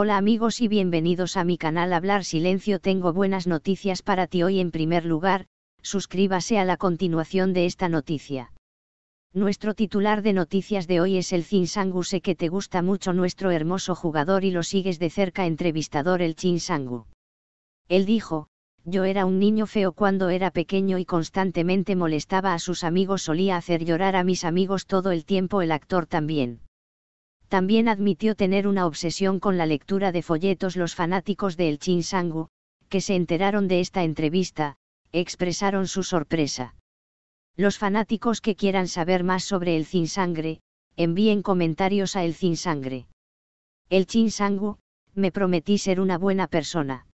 Hola amigos y bienvenidos a mi canal Hablar Silencio. Tengo buenas noticias para ti hoy. En primer lugar, suscríbase a la continuación de esta noticia. Nuestro titular de noticias de hoy es el Sangu. Sé que te gusta mucho nuestro hermoso jugador y lo sigues de cerca entrevistador el Chinsangu. Él dijo, yo era un niño feo cuando era pequeño y constantemente molestaba a sus amigos, solía hacer llorar a mis amigos todo el tiempo, el actor también. También admitió tener una obsesión con la lectura de folletos. Los fanáticos de El Sangu, que se enteraron de esta entrevista, expresaron su sorpresa. Los fanáticos que quieran saber más sobre el Sangre, envíen comentarios a el Sangre. El Sangu, me prometí ser una buena persona.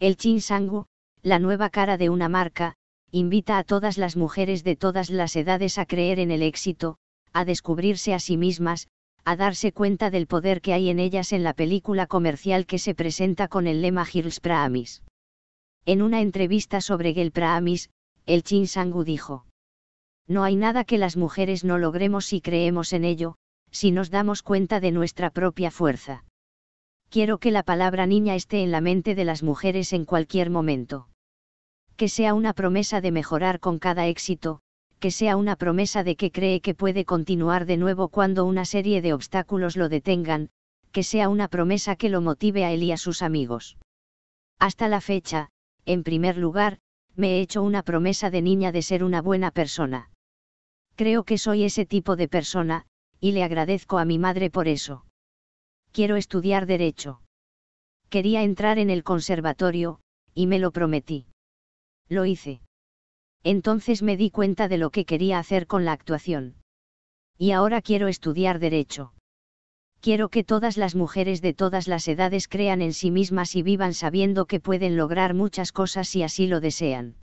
El Sangu, la nueva cara de una marca, invita a todas las mujeres de todas las edades a creer en el éxito, a descubrirse a sí mismas, a darse cuenta del poder que hay en ellas en la película comercial que se presenta con el lema Girls Praamis. En una entrevista sobre Gel Praamis, el Chin Sangu dijo. No hay nada que las mujeres no logremos si creemos en ello, si nos damos cuenta de nuestra propia fuerza. Quiero que la palabra niña esté en la mente de las mujeres en cualquier momento. Que sea una promesa de mejorar con cada éxito, que sea una promesa de que cree que puede continuar de nuevo cuando una serie de obstáculos lo detengan, que sea una promesa que lo motive a él y a sus amigos. Hasta la fecha, en primer lugar, me he hecho una promesa de niña de ser una buena persona. Creo que soy ese tipo de persona, y le agradezco a mi madre por eso. Quiero estudiar derecho. Quería entrar en el conservatorio, y me lo prometí. Lo hice entonces me di cuenta de lo que quería hacer con la actuación. Y ahora quiero estudiar derecho. Quiero que todas las mujeres de todas las edades crean en sí mismas y vivan sabiendo que pueden lograr muchas cosas si así lo desean.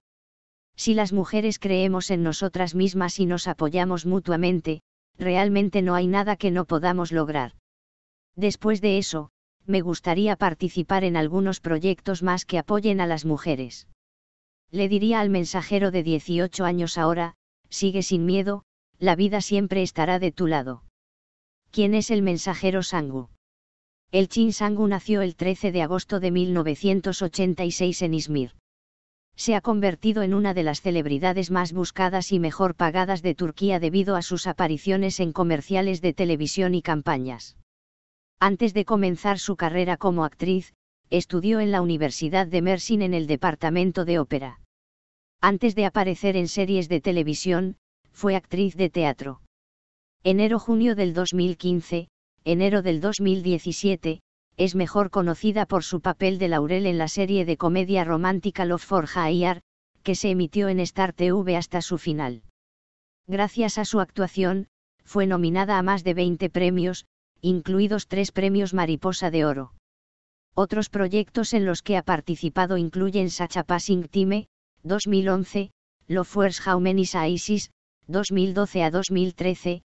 Si las mujeres creemos en nosotras mismas y nos apoyamos mutuamente, realmente no hay nada que no podamos lograr. Después de eso, me gustaría participar en algunos proyectos más que apoyen a las mujeres le diría al mensajero de 18 años ahora, sigue sin miedo, la vida siempre estará de tu lado. ¿Quién es el mensajero Sangu? El Chin Sangu nació el 13 de agosto de 1986 en Izmir. Se ha convertido en una de las celebridades más buscadas y mejor pagadas de Turquía debido a sus apariciones en comerciales de televisión y campañas. Antes de comenzar su carrera como actriz, estudió en la Universidad de Mersin en el departamento de ópera. Antes de aparecer en series de televisión, fue actriz de teatro. Enero-junio del 2015, enero del 2017, es mejor conocida por su papel de Laurel en la serie de comedia romántica Love for Hire, que se emitió en Star TV hasta su final. Gracias a su actuación, fue nominada a más de 20 premios, incluidos tres premios Mariposa de Oro. Otros proyectos en los que ha participado incluyen Sacha Passing Time, 2011, Lo Fuerza Jaumenis Isis, 2012 a 2013,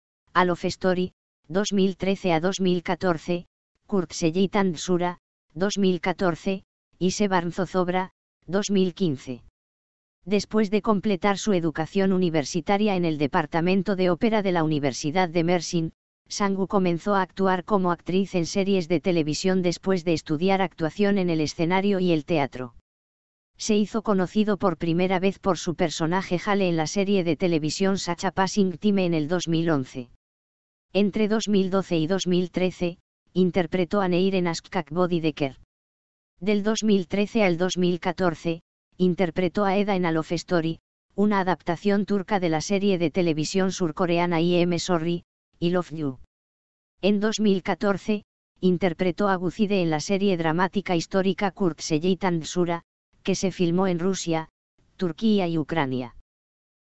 of Story, 2013 a 2014, Kurt Sura, 2014, y Sebarn Zozobra, 2015. Después de completar su educación universitaria en el Departamento de Ópera de la Universidad de Mersin, Sangu comenzó a actuar como actriz en series de televisión después de estudiar actuación en el escenario y el teatro. Se hizo conocido por primera vez por su personaje Hale en la serie de televisión Sacha Passing Time en el 2011. Entre 2012 y 2013, interpretó a Neir en Askak Body Decker. Del 2013 al 2014, interpretó a Eda en Alof Story, una adaptación turca de la serie de televisión surcoreana IM Sorry, y Love You. En 2014, interpretó a Gucide en la serie dramática histórica Seyit and Sura, que se filmó en Rusia, Turquía y Ucrania.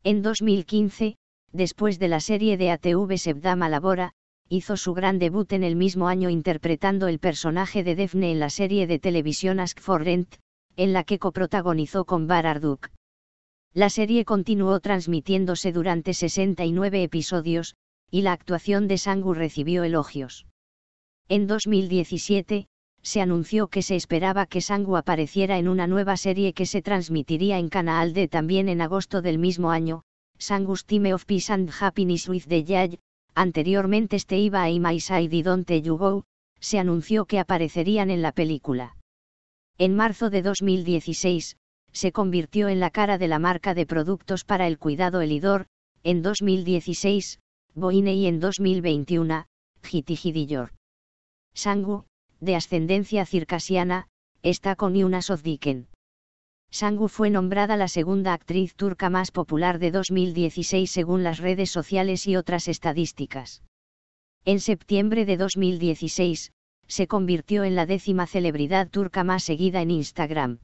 En 2015, después de la serie de ATV Sebdama Labora, hizo su gran debut en el mismo año interpretando el personaje de Defne en la serie de televisión Ask for Rent, en la que coprotagonizó con Bar Arduk. La serie continuó transmitiéndose durante 69 episodios, y la actuación de Sangu recibió elogios. En 2017, se anunció que se esperaba que Sangu apareciera en una nueva serie que se transmitiría en Canal D también en agosto del mismo año, Sangu's Time of Peace and Happiness with the Judge, anteriormente este Iba y My Side Don't You Go, se anunció que aparecerían en la película. En marzo de 2016, se convirtió en la cara de la marca de productos para el cuidado Elidor, en 2016, Boine y en 2021, Jitijidior. Sangu, de ascendencia circasiana, está con Yuna Sozdiken. Sangu fue nombrada la segunda actriz turca más popular de 2016 según las redes sociales y otras estadísticas. En septiembre de 2016, se convirtió en la décima celebridad turca más seguida en Instagram.